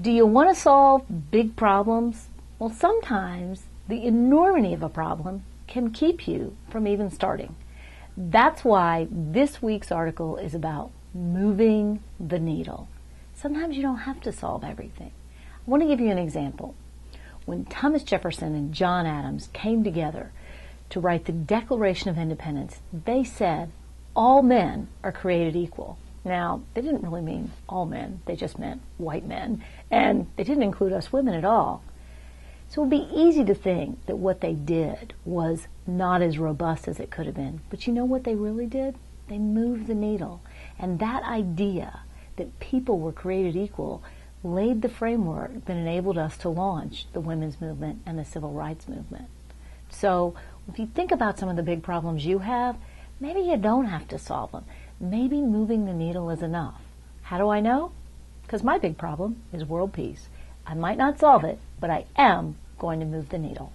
Do you want to solve big problems? Well, sometimes the enormity of a problem can keep you from even starting. That's why this week's article is about moving the needle. Sometimes you don't have to solve everything. I want to give you an example. When Thomas Jefferson and John Adams came together to write the Declaration of Independence, they said, all men are created equal. Now, they didn't really mean all men, they just meant white men, and they didn't include us women at all. So it would be easy to think that what they did was not as robust as it could have been. But you know what they really did? They moved the needle. And that idea that people were created equal laid the framework that enabled us to launch the women's movement and the civil rights movement. So if you think about some of the big problems you have, maybe you don't have to solve them maybe moving the needle is enough. How do I know? Because my big problem is world peace. I might not solve it, but I am going to move the needle.